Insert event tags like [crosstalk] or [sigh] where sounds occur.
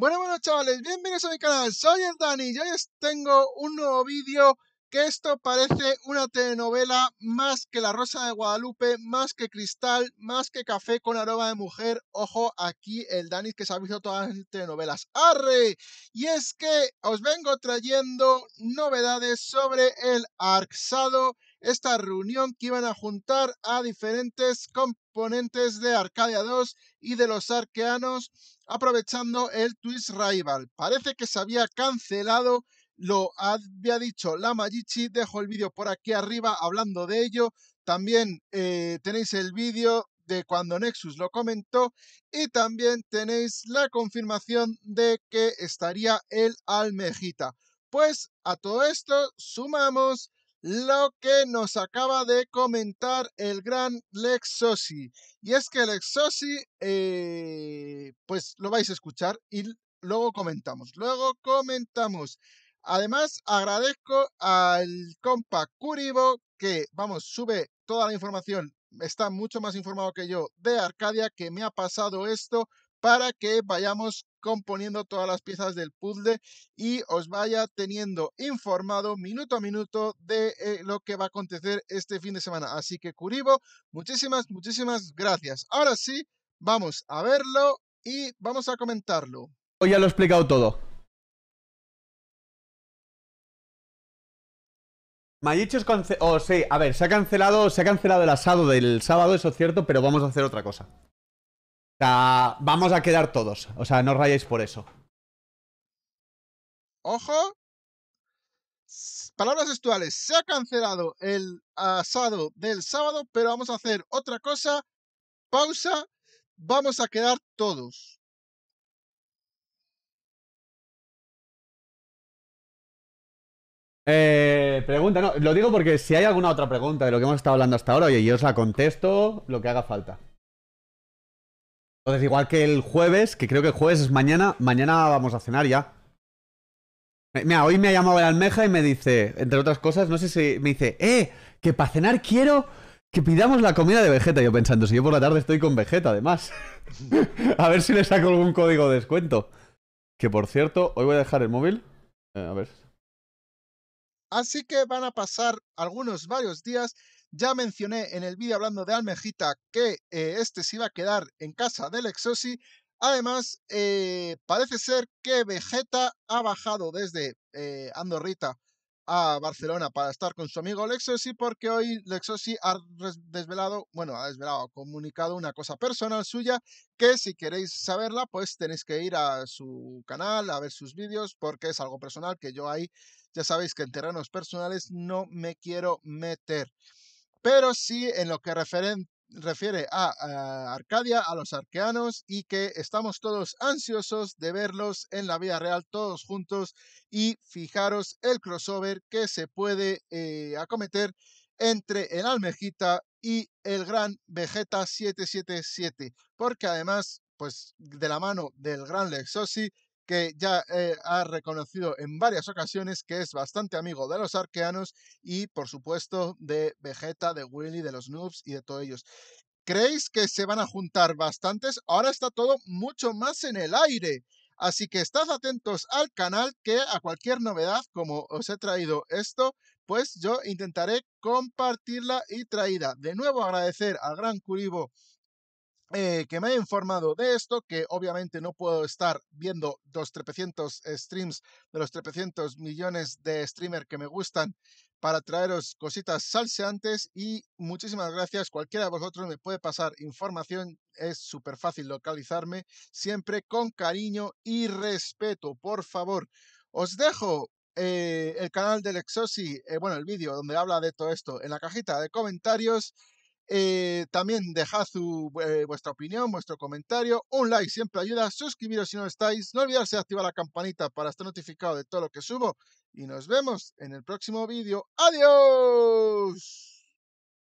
Bueno, bueno chavales, bienvenidos a mi canal, soy el Dani y hoy os tengo un nuevo vídeo que esto parece una telenovela más que La Rosa de Guadalupe, más que Cristal, más que Café con aroma de mujer. Ojo, aquí el Dani que se ha visto todas las telenovelas. ¡Arre! Y es que os vengo trayendo novedades sobre el Arxado, esta reunión que iban a juntar a diferentes componentes de Arcadia 2 y de los arqueanos, aprovechando el Twist Rival. Parece que se había cancelado lo había dicho la Magichi, dejo el vídeo por aquí arriba hablando de ello. También eh, tenéis el vídeo de cuando Nexus lo comentó y también tenéis la confirmación de que estaría el Almejita. Pues a todo esto sumamos lo que nos acaba de comentar el gran Lexosi. Y es que Lexosi, eh, pues lo vais a escuchar y luego comentamos. Luego comentamos. Además, agradezco al compa Curibo que, vamos, sube toda la información, está mucho más informado que yo de Arcadia, que me ha pasado esto para que vayamos componiendo todas las piezas del puzzle y os vaya teniendo informado minuto a minuto de eh, lo que va a acontecer este fin de semana. Así que Curibo, muchísimas, muchísimas gracias. Ahora sí, vamos a verlo y vamos a comentarlo. Hoy pues ya lo he explicado todo. Mayichos Oh, sí, a ver, se ha cancelado, se ha cancelado el asado del sábado, eso es cierto, pero vamos a hacer otra cosa. O sea, vamos a quedar todos. O sea, no os rayéis por eso. Ojo. Palabras textuales. Se ha cancelado el asado del sábado, pero vamos a hacer otra cosa. Pausa. Vamos a quedar todos. Eh, pregunta, no, lo digo porque si hay alguna otra pregunta de lo que hemos estado hablando hasta ahora, oye, yo os la contesto lo que haga falta. Entonces, igual que el jueves, que creo que el jueves es mañana, mañana vamos a cenar ya. Mira, hoy me ha llamado la almeja y me dice, entre otras cosas, no sé si me dice, eh, que para cenar quiero que pidamos la comida de Vegeta. Yo pensando, si yo por la tarde estoy con Vegeta, además. [laughs] a ver si le saco algún código de descuento. Que por cierto, hoy voy a dejar el móvil. Eh, a ver, Así que van a pasar algunos varios días. Ya mencioné en el vídeo hablando de Almejita que eh, este se iba a quedar en casa del Exosi. Además, eh, parece ser que Vegeta ha bajado desde eh, Andorrita a Barcelona para estar con su amigo y porque hoy Lexosi ha desvelado, bueno, ha desvelado, ha comunicado una cosa personal suya que si queréis saberla, pues tenéis que ir a su canal a ver sus vídeos porque es algo personal que yo ahí, ya sabéis que en terrenos personales no me quiero meter. Pero sí en lo que referente refiere a, Arcadia, a los arqueanos, y que estamos todos ansiosos de verlos en la vida real, todos juntos, y fijaros el crossover que se puede eh, acometer entre el Almejita y el gran Vegeta 777, porque además, pues de la mano del gran Lexosi, que ya eh, ha reconocido en varias ocasiones que es bastante amigo de los arqueanos y, por supuesto, de Vegeta, de Willy, de los noobs y de todos ellos. ¿Creéis que se van a juntar bastantes? Ahora está todo mucho más en el aire. Así que estad atentos al canal que a cualquier novedad, como os he traído esto, pues yo intentaré compartirla y traída. De nuevo agradecer al gran Curibo eh, que me he informado de esto, que obviamente no puedo estar viendo los 300 streams de los 300 millones de streamer que me gustan para traeros cositas salseantes y muchísimas gracias. Cualquiera de vosotros me puede pasar información, es súper fácil localizarme, siempre con cariño y respeto, por favor. Os dejo eh, el canal del Exosi, eh, bueno, el vídeo donde habla de todo esto en la cajita de comentarios. Eh, también dejad eh, vuestra opinión, vuestro comentario. Un like siempre ayuda. Suscribiros si no estáis. No olvidarse de activar la campanita para estar notificado de todo lo que subo. Y nos vemos en el próximo vídeo. ¡Adiós!